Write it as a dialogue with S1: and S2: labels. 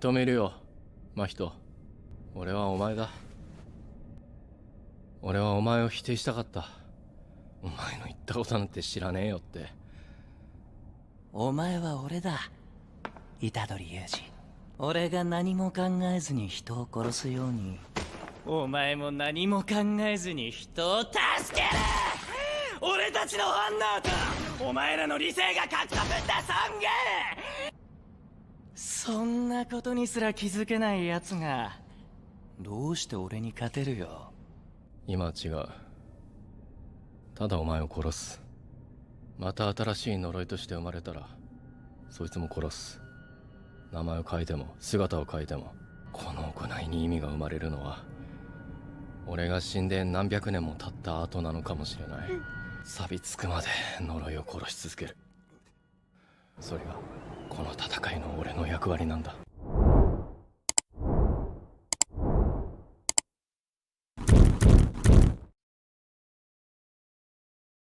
S1: 認めるよ真人俺はお前だ俺はお前を否定したかったお前の言ったことなんて知らねえよってお前は俺だ虎杖雄二
S2: 俺が何も考えずに人を殺すようにお
S3: 前も何も考えずに人を助ける俺たちのフンナーとお前らの理性が獲得たた尊厳
S4: そんなことにすら気づけない奴が
S1: どうして俺に勝てるよ今は違うただお前を殺すまた新しい呪いとして生まれたらそいつも殺す名前を変えても姿を変えてもこの行いに意味が生まれるのは俺が死んで何百年も経った後なのかもしれない錆びつくまで呪いを殺し続けるそれがこの戦役割なんだ